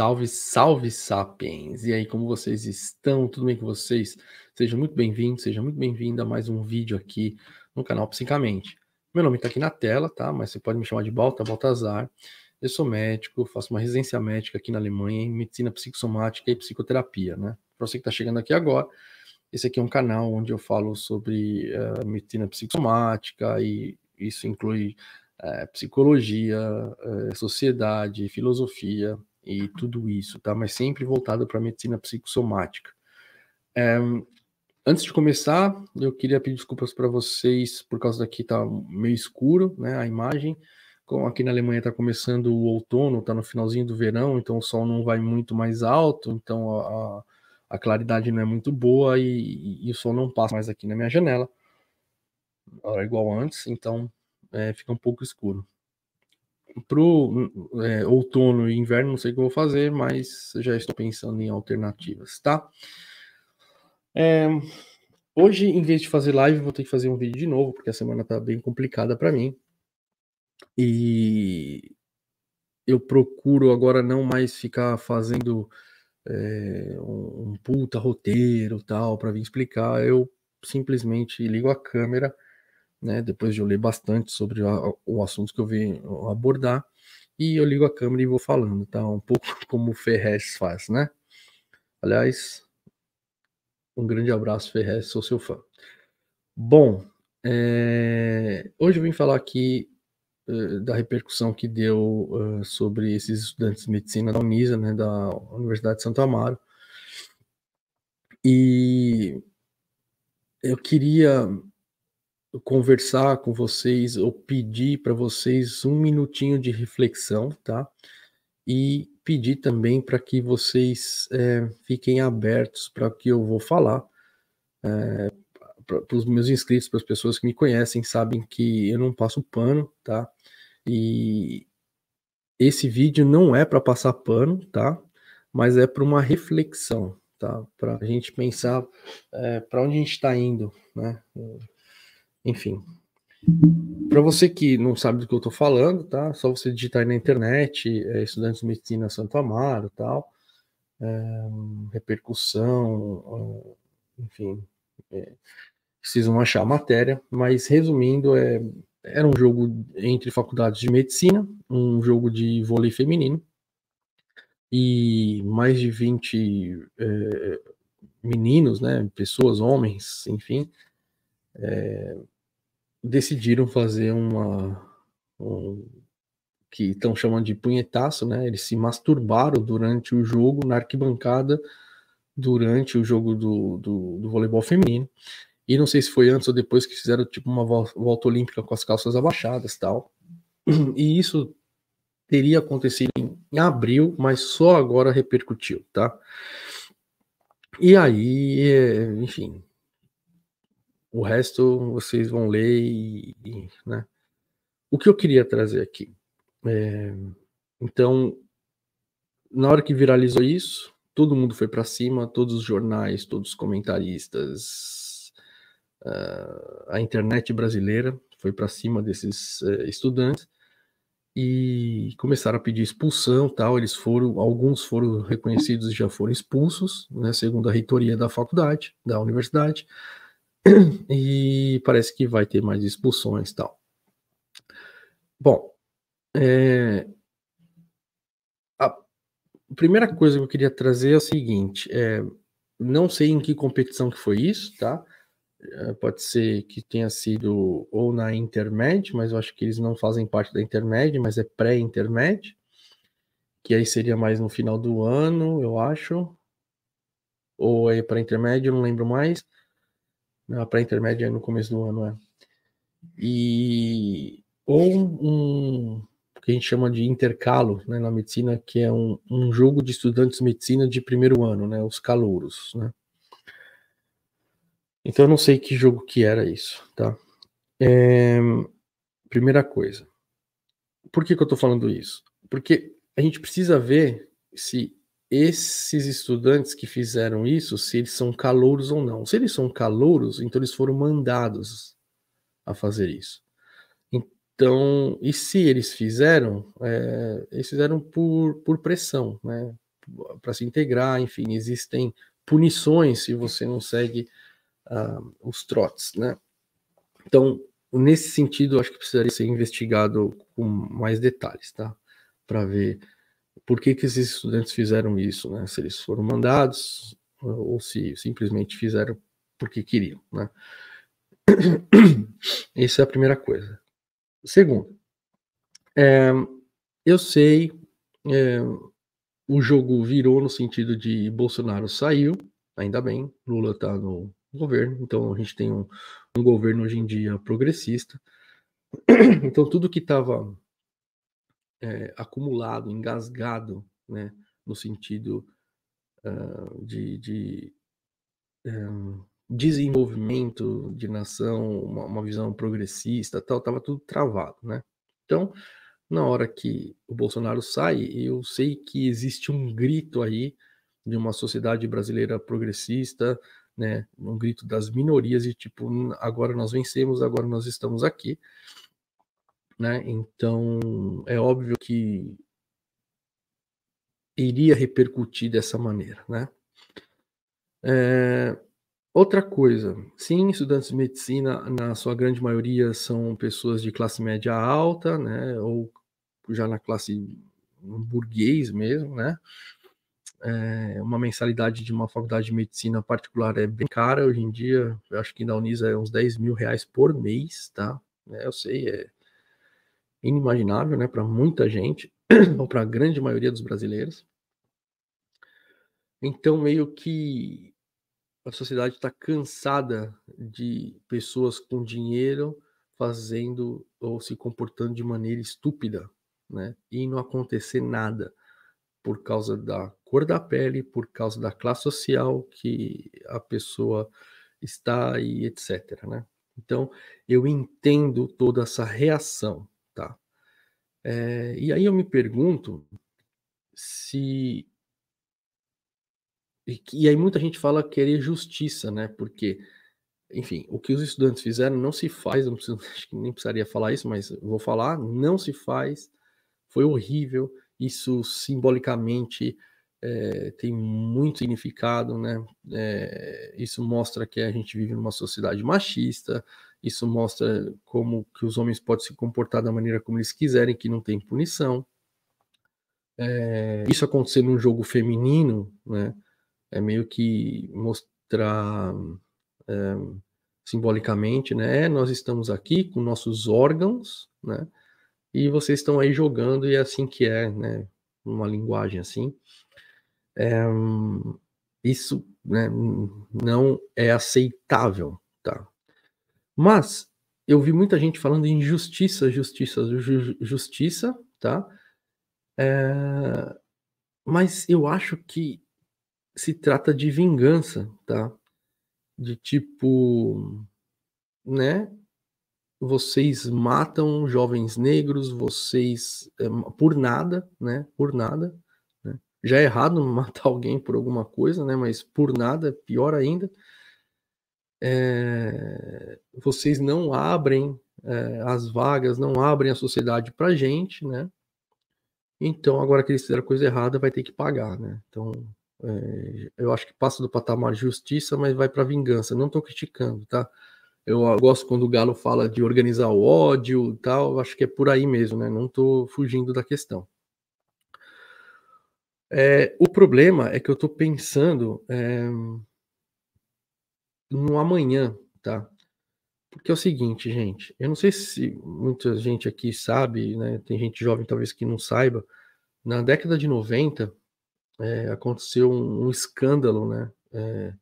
Salve, salve, Sapiens! E aí, como vocês estão? Tudo bem com vocês? Seja muito bem-vindo, seja muito bem-vinda a mais um vídeo aqui no canal Psicamente. Meu nome está aqui na tela, tá? Mas você pode me chamar de Balta, Baltazar. Eu sou médico, faço uma residência médica aqui na Alemanha em medicina psicossomática e psicoterapia, né? Para você que está chegando aqui agora, esse aqui é um canal onde eu falo sobre uh, medicina psicossomática e isso inclui uh, psicologia, uh, sociedade, filosofia, e tudo isso, tá? Mas sempre voltado para a medicina psicossomática. É, antes de começar, eu queria pedir desculpas para vocês por causa daqui tá meio escuro, né? A imagem. Como aqui na Alemanha está começando o outono, está no finalzinho do verão, então o sol não vai muito mais alto, então a, a claridade não é muito boa e, e, e, o sol não passa mais aqui na minha janela. Era igual antes, então é, fica um pouco escuro pro é, outono e inverno, não sei o que eu vou fazer, mas já estou pensando em alternativas, tá? É, hoje, em vez de fazer live, vou ter que fazer um vídeo de novo, porque a semana tá bem complicada para mim. E eu procuro agora não mais ficar fazendo é, um, puta roteiro tal para vir explicar. Eu simplesmente ligo a câmera né? Depois de eu ler bastante sobre a, o assunto que eu vim abordar, e eu ligo a câmera e vou falando, tá? Um pouco como o Ferrez faz, né? Aliás, um grande abraço, Ferrez, sou seu fã. Bom, é... hoje eu vim falar aqui é, da repercussão que deu uh, sobre esses estudantes de medicina da Unisa, né, da Universidade de Santo Amaro. E eu queria conversar com vocês ou pedir para vocês um minutinho de reflexão, tá? E pedir também para que vocês é, fiquem abertos para o que eu vou falar. É, eh, para os meus inscritos, para as pessoas que me conhecem, sabem que eu não passo pano, tá? E esse vídeo não é para passar pano, tá? Mas é para uma reflexão, tá? Para a gente pensar é, eh, para onde a gente está indo, né? Enfim. Para você que não sabe do que eu estou falando, tá? Só você digitar aí na internet, é, estudantes de medicina Santo Amaro, tal, é, repercussão, enfim, é, precisam achar a matéria. Mas resumindo, é, era um jogo entre faculdades de medicina, um jogo de vôlei feminino e mais de 20 é, meninos, né, pessoas, homens, enfim, é, decidiram fazer uma. Um, que estão chamando de punhetaço, né? Eles se masturbaram durante o jogo na arquibancada, durante o jogo do, do, do voleibol feminino. E não sei se foi antes ou depois que fizeram tipo uma volta olímpica com as calças abaixadas tal. E isso teria acontecido em abril, mas só agora repercutiu, tá? E aí, é, enfim, o resto vocês vão ler e, e né? O que eu queria trazer aqui. É, então, na hora que viralizou isso, todo mundo foi para cima, todos os jornais, todos os comentaristas, uh, a internet brasileira foi para cima desses uh, estudantes e começaram a pedir expulsão, tal. Eles foram, alguns foram reconhecidos e já foram expulsos, né, segundo a reitoria da faculdade, da universidade. E parece que vai ter mais expulsões e tal. Bom, é, a primeira coisa que eu queria trazer é o seguinte: é, não sei em que competição que foi isso, tá? É, pode ser que tenha sido ou na Intermed, mas eu acho que eles não fazem parte da Intermed, mas é pré-Intermed, que aí seria mais no final do ano, eu acho, ou é para Intermed, não lembro mais na pré-intermédia é no começo do ano, é. E ou um que a gente chama de intercalo né, na medicina, que é um, um jogo de estudantes de medicina de primeiro ano, né, os calouros, né. Então eu não sei que jogo que era isso, tá? É, primeira coisa, por que, que eu estou falando isso? Porque a gente precisa ver se esses estudantes que fizeram isso, se eles são calouros ou não. Se eles são calouros, então eles foram mandados a fazer isso. Então, e se eles fizeram, é, eles fizeram por, por pressão, né? Para se integrar, enfim, existem punições se você não segue uh, os trotes, né? Então, nesse sentido, acho que precisaria ser investigado com mais detalhes, tá? Para ver por que, que esses estudantes fizeram isso, né? Se eles foram mandados ou se simplesmente fizeram porque queriam, né? Essa é a primeira coisa. Segundo, é, eu sei, é, o jogo virou no sentido de Bolsonaro saiu, ainda bem, Lula está no governo, então a gente tem um, um governo hoje em dia progressista. Então tudo que estava é, acumulado, engasgado, né, uhum. no sentido uh, de, de um, desenvolvimento de nação, uma, uma visão progressista, tal, estava tudo travado, né? Então, na hora que o Bolsonaro sai, eu sei que existe um grito aí de uma sociedade brasileira progressista, né, um grito das minorias e tipo, agora nós vencemos, agora nós estamos aqui. Né? Então, é óbvio que iria repercutir dessa maneira. Né? É, outra coisa, sim, estudantes de medicina, na sua grande maioria, são pessoas de classe média alta, né? ou já na classe burguês mesmo, né? É, uma mensalidade de uma faculdade de medicina particular é bem cara hoje em dia. Eu acho que na Unisa é uns 10 mil reais por mês, tá? É, eu sei, é, inimaginável, né, para muita gente, ou para a grande maioria dos brasileiros. Então, meio que a sociedade está cansada de pessoas com dinheiro fazendo ou se comportando de maneira estúpida, né? E não acontecer nada por causa da cor da pele, por causa da classe social que a pessoa está e etc, né? Então, eu entendo toda essa reação, Tá. É, e aí eu me pergunto se. E, e, aí muita gente fala querer justiça, né? Porque, enfim, o que os estudantes fizeram não se faz, não preciso, acho que nem precisaria falar isso, mas vou falar, não se faz, foi horrível, isso simbolicamente é, tem muito significado, né? É, isso mostra que a gente vive numa sociedade machista, isso mostra como que os homens podem se comportar da maneira como eles quiserem, que não tem punição. É, isso acontecer num jogo feminino, né, é meio que mostrar é, simbolicamente, né, é, nós estamos aqui com nossos órgãos, né, e vocês estão aí jogando e é assim que é, né, uma linguagem assim. É, isso né, não é aceitável, tá? Mas eu vi muita gente falando em justiça, justiça, ju justiça, tá? É... Mas eu acho que se trata de vingança, tá? De tipo, né? Vocês matam jovens negros, vocês é, por nada, né? Por nada. Né? Já é errado matar alguém por alguma coisa, né? Mas por nada, pior ainda é, vocês não abrem é, as vagas, não abrem a sociedade para gente, né? Então, agora que eles fizeram coisa errada, vai ter que pagar, né? Então, é, eu acho que passa do patamar justiça, mas vai para vingança. Não estou criticando, tá? Eu gosto quando o Galo fala de organizar o ódio e tal, acho que é por aí mesmo, né? Não estou fugindo da questão. É, o problema é que eu estou pensando é, no amanhã, tá? Porque é o seguinte, gente, eu não sei se muita gente aqui sabe, né? Tem gente jovem talvez que não saiba. Na década de 90 é, aconteceu um, um, escândalo, né? É,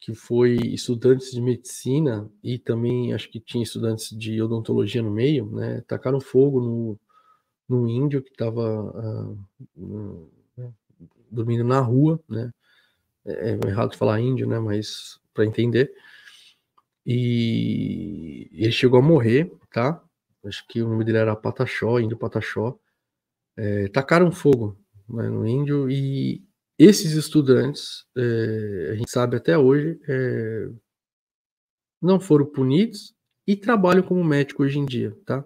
que foi estudantes de medicina e também acho que tinha estudantes de odontologia no meio, né? Tacaram fogo no, no índio que estava uh, ah, né, dormindo na rua, né? É, é errado falar índio, né? Mas para entender. E ele chegou a morrer, tá? Acho que o nome dele era Pataxó, índio Pataxó. É, tacaram fogo né, no índio e esses estudantes, é, a gente sabe até hoje, é, não foram punidos e trabalham como médico hoje em dia, tá?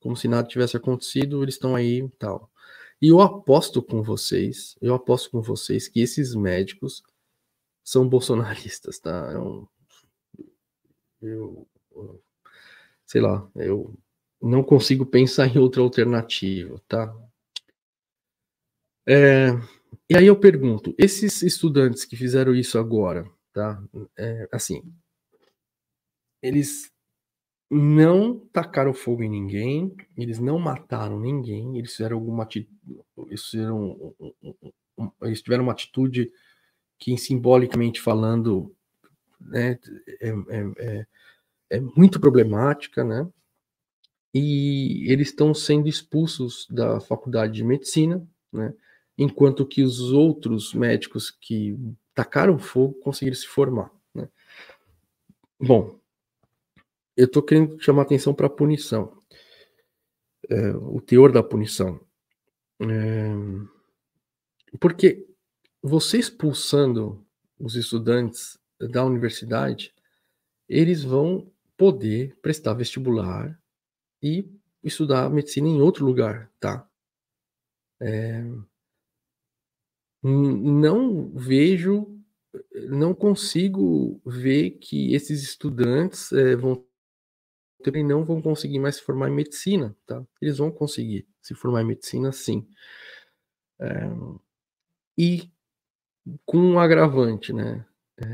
Como se nada tivesse acontecido, eles estão aí e tal. E eu aposto com vocês, eu aposto com vocês que esses médicos são bolsonaristas, tá? Eu, então, eu, sei lá, eu não consigo pensar em outra alternativa, tá? É, e aí eu pergunto, esses estudantes que fizeram isso agora, tá? É, assim, eles não tacaram fogo em ninguém, eles não mataram ninguém, eles fizeram alguma atitude, eles, eles tiveram uma atitude que simbolicamente falando né, é, é, é, muito problemática, né? E eles estão sendo expulsos da faculdade de medicina, né? Enquanto que os outros médicos que tacaram fogo conseguiram se formar, né? Bom, eu estou querendo chamar atenção para a punição, é, o teor da punição, porque você expulsando os estudantes da universidade, eles vão poder prestar vestibular e estudar medicina em outro lugar, tá? É... Não vejo, não consigo ver que esses estudantes é, vão também não vão conseguir mais se formar em medicina, tá? Eles vão conseguir se formar em medicina, sim. É... E com um agravante, né? É,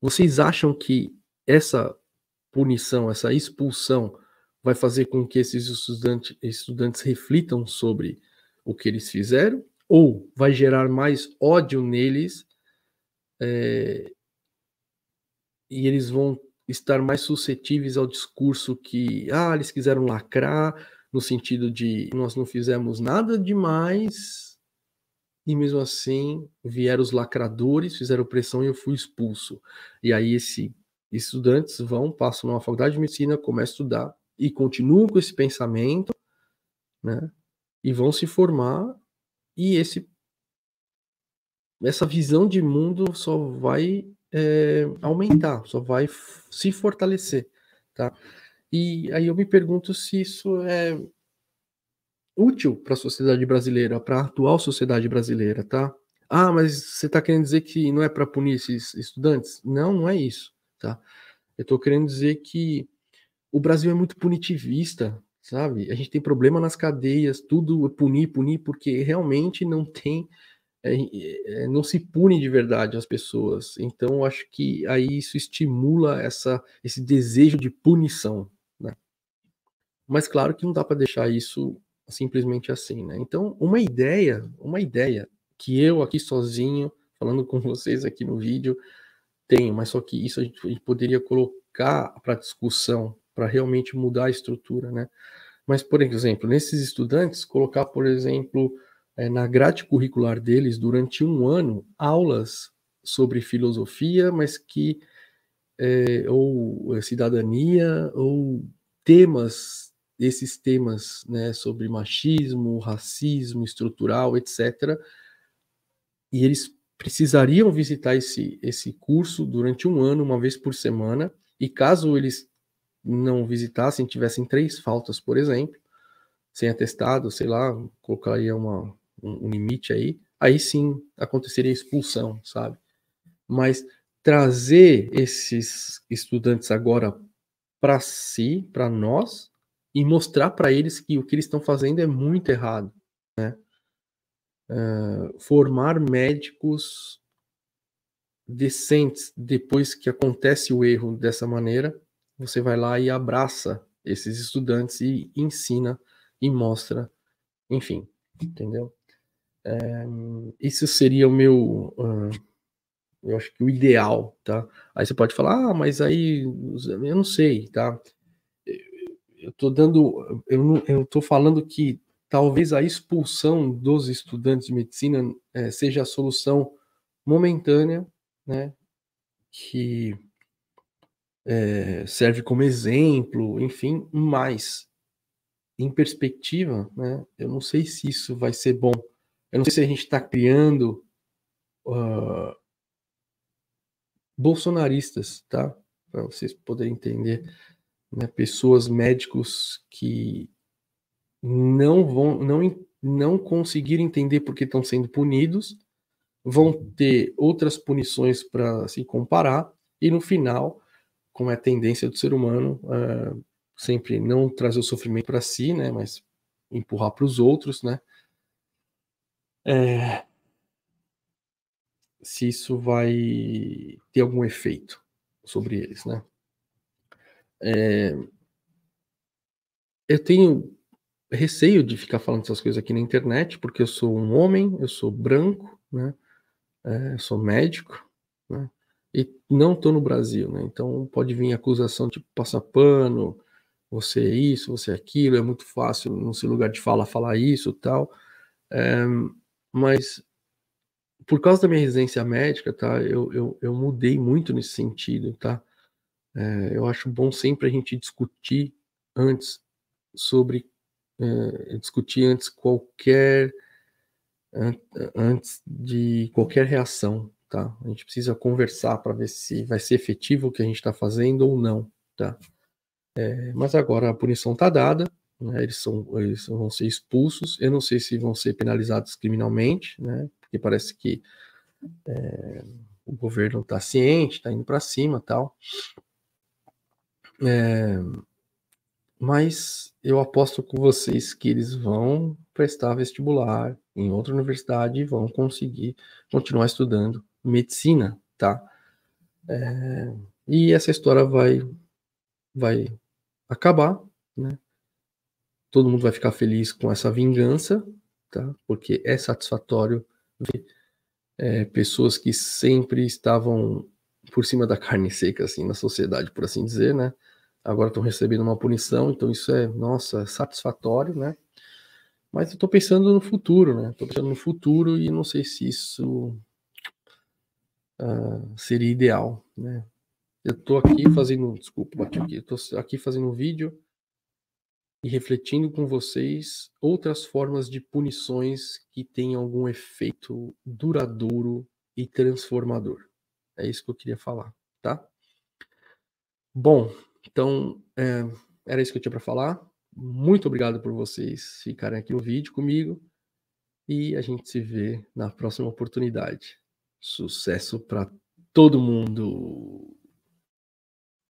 vocês acham que essa punição, essa expulsão, vai fazer com que esses estudante, estudantes reflitam sobre o que eles fizeram? Ou vai gerar mais ódio neles é, e eles vão estar mais suscetíveis ao discurso que, ah, eles quiseram lacrar, no sentido de nós não fizemos nada demais, e mesmo assim vieram os lacradores, fizeram pressão e eu fui expulso. E aí esses estudantes vão, passam numa faculdade de medicina, começam a estudar e continuam com esse pensamento, né? E vão se formar e esse essa visão de mundo só vai é, aumentar, só vai se fortalecer, tá? E aí eu me pergunto se isso é útil para a sociedade brasileira, para a atual sociedade brasileira, tá? Ah, mas você está querendo dizer que não é para punir esses estudantes? Não, não é isso, tá? Eu estou querendo dizer que o Brasil é muito punitivista, sabe? A gente tem problema nas cadeias, tudo é punir, punir, porque realmente não tem, é, é, é, não se pune de verdade as pessoas. Então, eu acho que aí isso estimula essa, esse desejo de punição, né? Mas claro que não dá para deixar isso simplesmente assim, né? Então, uma ideia, uma ideia que eu aqui sozinho, falando com vocês aqui no vídeo, tenho, mas só que isso a gente, a gente poderia colocar para discussão, para realmente mudar a estrutura, né? Mas, por exemplo, nesses estudantes, colocar, por exemplo, é, na grade curricular deles, durante um ano, aulas sobre filosofia, mas que é, ou eh, cidadania, ou temas desses temas né, sobre machismo, racismo estrutural, etc. E eles precisariam visitar esse, esse curso durante um ano, uma vez por semana, e caso eles não visitassem, tivessem três faltas, por exemplo, sem atestado, sei lá, colocaria uma, um, um limite aí, aí sim aconteceria expulsão, sabe? Mas trazer esses estudantes agora para si, para nós, e mostrar para eles que o que eles estão fazendo é muito errado. Né? Uh, formar médicos decentes depois que acontece o erro dessa maneira, você vai lá e abraça esses estudantes e ensina e mostra, enfim, entendeu? É, isso seria o meu, uh, eu acho que o ideal, tá? Aí você pode falar, ah, mas aí eu não sei, tá? eu tô dando, eu, eu tô falando que talvez a expulsão dos estudantes de medicina é, seja a solução momentânea, né, que é, serve como exemplo, enfim, mas em perspectiva, né, eu não sei se isso vai ser bom. Eu não sei se a gente está criando uh, bolsonaristas, tá? Para vocês poderem entender né, pessoas, médicos que não vão, não, não conseguir entender porque estão sendo punidos, vão ter outras punições para se comparar, e no final, como é a tendência do ser humano, é, sempre não trazer o sofrimento para si, né, mas empurrar para os outros, né, é, se isso vai ter algum efeito sobre eles, né? É, eu tenho receio de ficar falando essas coisas aqui na internet, porque eu sou um homem, eu sou branco, né? É, eu sou médico, né? E não estou no Brasil, né? Então pode vir acusação de tipo, passar pano, você é isso, você é aquilo, é muito fácil no seu lugar de fala falar isso tal. É, mas por causa da minha residência médica, tá? Eu, eu, eu mudei muito nesse sentido, tá? É, eu acho bom sempre a gente discutir antes sobre é, discutir antes qualquer antes de qualquer reação, tá? A gente precisa conversar para ver se vai ser efetivo o que a gente está fazendo ou não, tá? É, mas agora a punição está dada, né? eles, são, eles vão ser expulsos. Eu não sei se vão ser penalizados criminalmente, né? Porque parece que é, o governo está ciente, está indo para cima, tal. É, mas eu aposto com vocês que eles vão prestar vestibular em outra universidade e vão conseguir continuar estudando medicina, tá? É, e essa história vai, vai acabar, né? Todo mundo vai ficar feliz com essa vingança, tá? Porque é satisfatório ver é, pessoas que sempre estavam por cima da carne seca, assim, na sociedade, por assim dizer, né? agora estão recebendo uma punição, então isso é, nossa, é satisfatório, né? Mas eu estou pensando no futuro, né? Estou pensando no futuro e não sei se isso uh, seria ideal, né? Eu estou aqui fazendo, desculpa, bati aqui, eu aqui fazendo um vídeo e refletindo com vocês outras formas de punições que têm algum efeito duradouro e transformador. É isso que eu queria falar, tá? Bom, então, é, era isso que eu tinha para falar. Muito obrigado por vocês ficarem aqui no vídeo comigo e a gente se vê na próxima oportunidade. Sucesso para todo mundo!